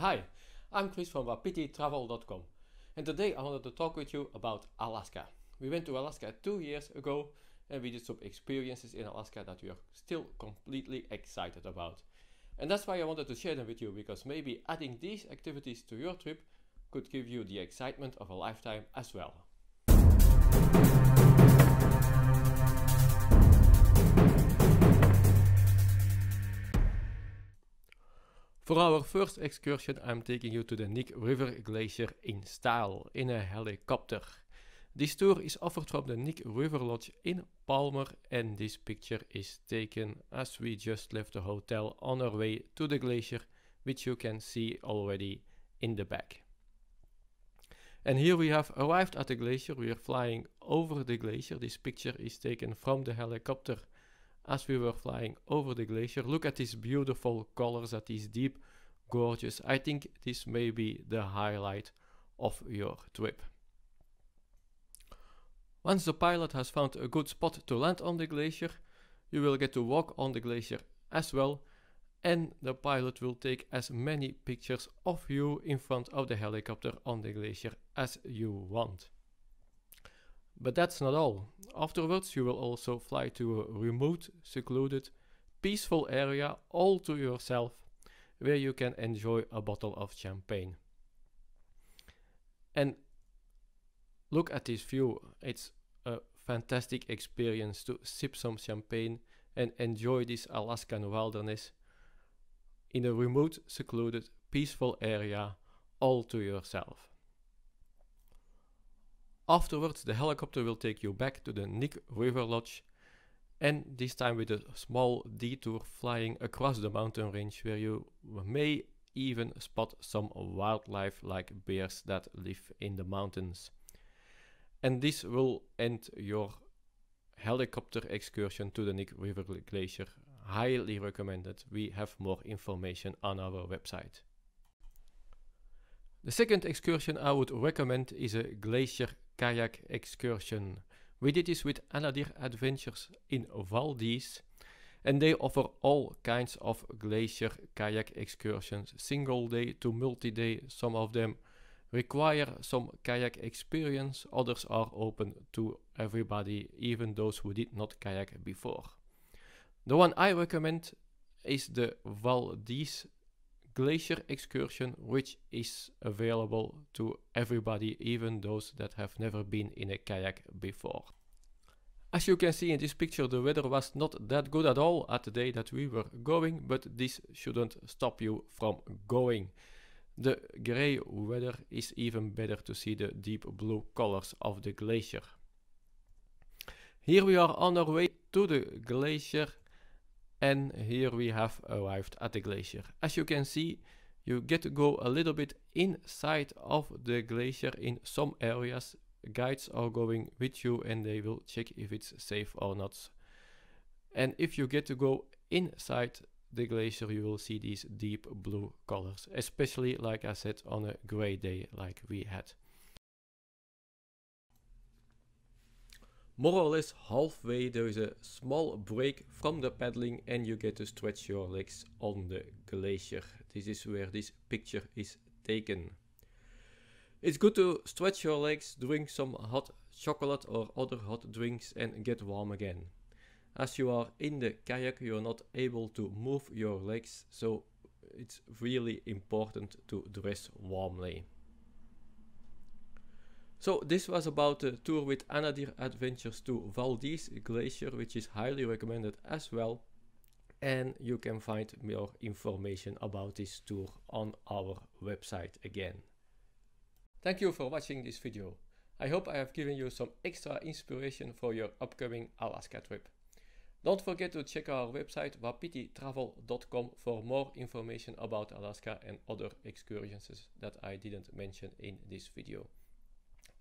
Hi, I'm Chris from wapititravel.com and today I wanted to talk with you about Alaska. We went to Alaska two years ago and we did some experiences in Alaska that we are still completely excited about. And that's why I wanted to share them with you because maybe adding these activities to your trip could give you the excitement of a lifetime as well. For our first excursion, I'm taking you to the Nick River Glacier in style in a helicopter. This tour is offered from the Nick River Lodge in Palmer and this picture is taken as we just left the hotel on our way to the glacier which you can see already in the back. And here we have arrived at the glacier. We are flying over the glacier. This picture is taken from the helicopter as we were flying over the glacier. Look at these beautiful colors, at these deep gorges. I think this may be the highlight of your trip. Once the pilot has found a good spot to land on the glacier, you will get to walk on the glacier as well and the pilot will take as many pictures of you in front of the helicopter on the glacier as you want. But that's not all. Afterwards you will also fly to a remote, secluded, peaceful area all to yourself where you can enjoy a bottle of champagne. And look at this view. It's a fantastic experience to sip some champagne and enjoy this Alaskan wilderness in a remote, secluded, peaceful area all to yourself. Afterwards, the helicopter will take you back to the Nick River Lodge and this time with a small detour flying across the mountain range where you may even spot some wildlife like bears that live in the mountains. And this will end your helicopter excursion to the Nick River Glacier. Highly recommended. We have more information on our website. The second excursion I would recommend is a glacier kayak excursion. We did this with Aladir Adventures in Valdis and they offer all kinds of glacier kayak excursions, single day to multi-day. Some of them require some kayak experience, others are open to everybody, even those who did not kayak before. The one I recommend is the Valdis Glacier Excursion, which is available to everybody, even those that have never been in a kayak before. As you can see in this picture, the weather was not that good at all at the day that we were going, but this shouldn't stop you from going. The grey weather is even better to see the deep blue colors of the glacier. Here we are on our way to the glacier and here we have arrived at the glacier. As you can see, you get to go a little bit inside of the glacier in some areas. Guides are going with you and they will check if it's safe or not. And if you get to go inside the glacier, you will see these deep blue colors, especially like I said on a gray day like we had. More or less halfway there is a small break from the paddling and you get to stretch your legs on the glacier. This is where this picture is taken. It's good to stretch your legs, drink some hot chocolate or other hot drinks and get warm again. As you are in the kayak you're not able to move your legs so it's really important to dress warmly. So this was about the tour with Anadir Adventures to Valdez Glacier, which is highly recommended as well. And you can find more information about this tour on our website again. Thank you for watching this video. I hope I have given you some extra inspiration for your upcoming Alaska trip. Don't forget to check our website wapititravel.com for more information about Alaska and other excursions that I didn't mention in this video.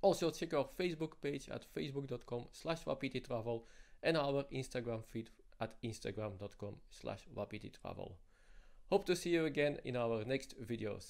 Also check our Facebook page at facebook.com slash wapititravel and our Instagram feed at instagram.com slash wapititravel. Hope to see you again in our next videos.